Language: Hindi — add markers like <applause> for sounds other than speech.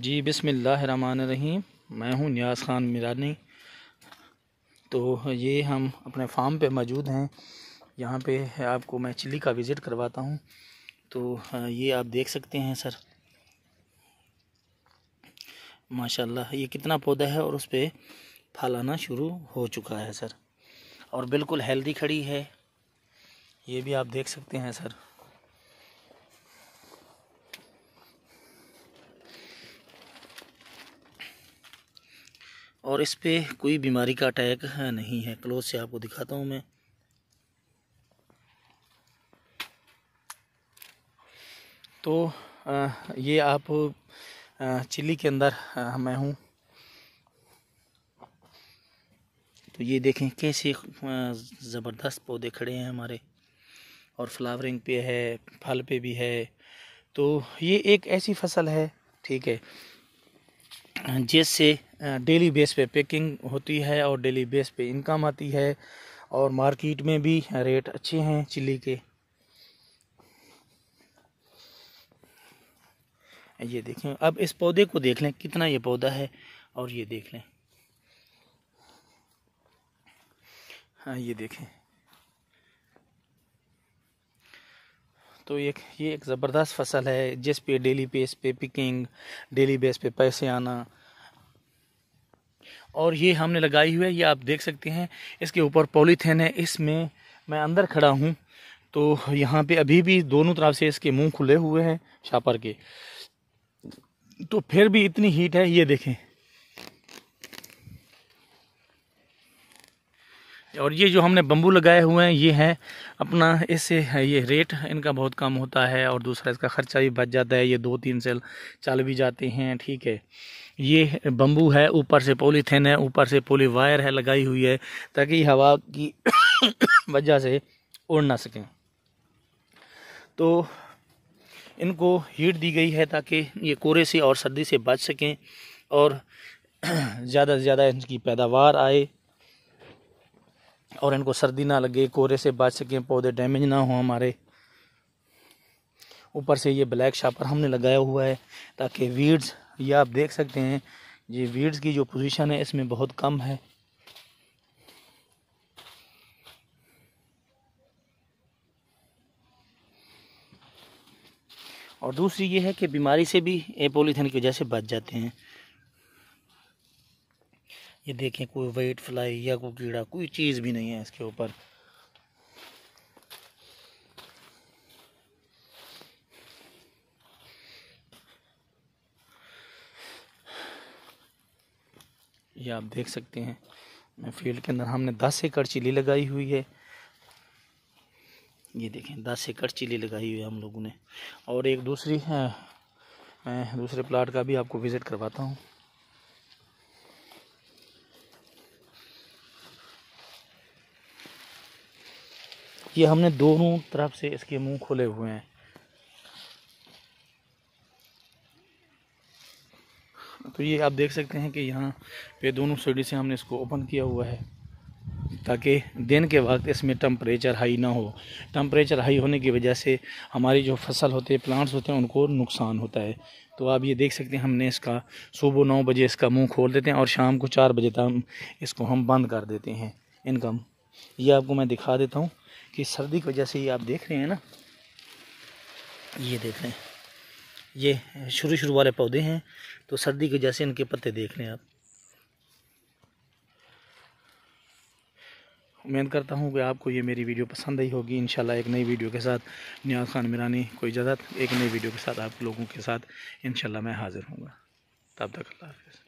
जी बिसमीम मैं हूँ न्याज ख़ान मिरानी तो ये हम अपने फार्म पे मौजूद हैं यहाँ पे आपको मैं चिल्ली का विज़िट करवाता हूँ तो ये आप देख सकते हैं सर माशाल्लाह ये कितना पौधा है और उस पर फल आना शुरू हो चुका है सर और बिल्कुल हेल्दी खड़ी है ये भी आप देख सकते हैं सर और इस पर कोई बीमारी का अटैक नहीं है क्लोज से आपको दिखाता हूँ मैं तो आ, ये आप चिल्ली के अंदर आ, मैं हूँ तो ये देखें कैसे ज़बरदस्त पौधे खड़े हैं हमारे और फ्लावरिंग पे है फल पे भी है तो ये एक ऐसी फसल है ठीक है जिससे डेली बेस पे पैकिंग होती है और डेली बेस पे इनकम आती है और मार्केट में भी रेट अच्छे हैं चिल्ली के ये देखें अब इस पौधे को देख लें कितना ये पौधा है और ये देख लें हाँ ये देखें तो ये ये एक ज़बरदस्त फसल है जिस पे डेली बेस पे पिकिंग डेली बेस पे पैसे आना और ये हमने लगाई हुई है ये आप देख सकते हैं इसके ऊपर पॉलीथीन है इसमें मैं अंदर खड़ा हूँ तो यहाँ पे अभी भी दोनों तरफ से इसके मुंह खुले हुए हैं छापर के तो फिर भी इतनी हीट है ये देखें और ये जो हमने बम्बू लगाए हुए हैं ये हैं अपना इससे ये रेट इनका बहुत कम होता है और दूसरा इसका ख़र्चा भी बच जाता है ये दो तीन सेल चल भी जाते हैं ठीक है ये बम्बू है ऊपर से पोलीथेन है ऊपर से पोली वायर है लगाई हुई है ताकि हवा की <coughs> वजह से उड़ ना सकें तो इनको हीट दी गई है ताकि ये कोरे से और सर्दी से बच सकें और <coughs> ज़्यादा से ज़्यादा इनकी पैदावार आए और इनको सर्दी ना लगे कोहरे से बच सकें पौधे डैमेज ना हो हमारे ऊपर से ये ब्लैक शापर हमने लगाया हुआ है ताकि वीड्स ये आप देख सकते हैं ये वीड्स की जो पोजीशन है इसमें बहुत कम है और दूसरी ये है कि बीमारी से भी ए पोलीथीन की वजह से बच जाते हैं ये देखें कोई वेट फ्लाई या कोई कीड़ा कोई चीज़ भी नहीं है इसके ऊपर ये आप देख सकते हैं मैं फील्ड के अंदर हमने दस एकड़ चिली लगाई हुई है ये देखें दस एकड़ चिली लगाई हुई है हम लोगों ने और एक दूसरी है मैं दूसरे प्लाट का भी आपको विज़िट करवाता हूँ ये हमने दोनों तरफ से इसके मुंह खोले हुए हैं तो ये आप देख सकते हैं कि यहाँ पे दोनों साइड से हमने इसको ओपन किया हुआ है ताकि दिन के वक्त इसमें टम्परेचर हाई ना हो टम्परेचर हाई होने की वजह से हमारी जो फसल होते हैं प्लांट्स होते हैं उनको नुकसान होता है तो आप ये देख सकते हैं हमने इसका सुबह नौ बजे इसका मुंह खोल देते हैं और शाम को चार बजे तक इसको हम बंद कर देते हैं इनकम ये आपको मैं दिखा देता हूँ कि सर्दी की वजह से ये आप देख रहे हैं ना ये देख रहे हैं ये शुरू शुरू वाले पौधे हैं तो सर्दी की वजह से इनके पत्ते देख रहे हैं आप उम्मीद करता हूँ कि आपको ये मेरी वीडियो पसंद आई होगी इंशाल्लाह एक नई वीडियो के साथ न्याज खान मिरानी को इजाज़त एक नई वीडियो के साथ आप लोगों के साथ इंशाल्लाह मैं हाज़िर हूँगा तब तक अल्लाह हाफिज़